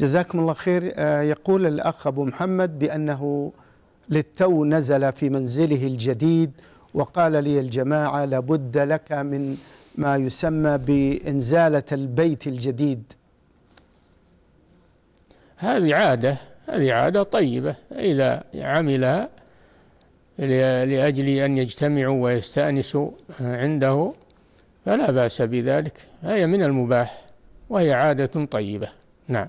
جزاكم الله خير آه، يقول الأخ أبو محمد بأنه للتو نزل في منزله الجديد وقال لي الجماعة لابد لك من ما يسمى بإنزالة البيت الجديد هذه عادة هذه عادة طيبة إذا عملها لأجل أن يجتمعوا ويستأنسوا عنده فلا بأس بذلك هي من المباح وهي عادة طيبة نعم